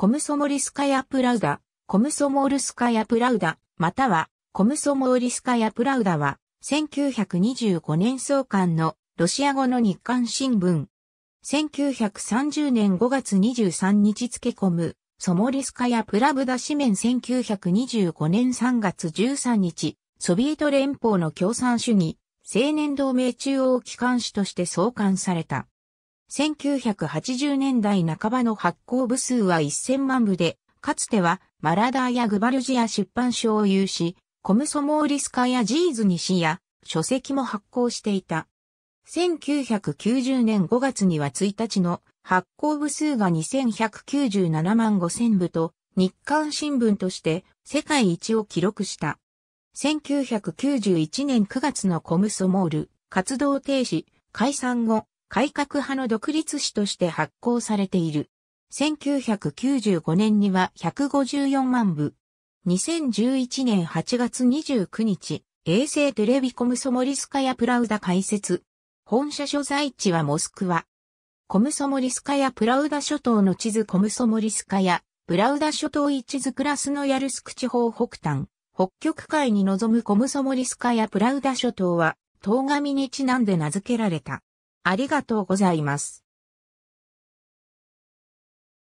コムソモリスカヤプラウダ、コムソモールスカヤプラウダ、または、コムソモーリスカヤプラウダは、1925年創刊のロシア語の日刊新聞。1930年5月23日付コム、ソモリスカヤプラブダ紙面1925年3月13日、ソビエト連邦の共産主義、青年同盟中央機関紙として創刊された。1980年代半ばの発行部数は1000万部で、かつてはマラダーやグバルジア出版所を有し、コムソモーリスカやジーズニシや書籍も発行していた。1990年5月には1日の発行部数が2197万5000部と日刊新聞として世界一を記録した。1991年9月のコムソモール活動停止解散後改革派の独立誌として発行されている。1995年には154万部。2011年8月29日、衛星テレビコムソモリスカヤプラウダ開設。本社所在地はモスクワ。コムソモリスカヤプラウダ諸島の地図コムソモリスカヤ、プラウダ諸島一図クラスのヤルスク地方北端、北極海に臨むコムソモリスカヤプラウダ諸島は、東上にちなんで名付けられた。ありがとうございます。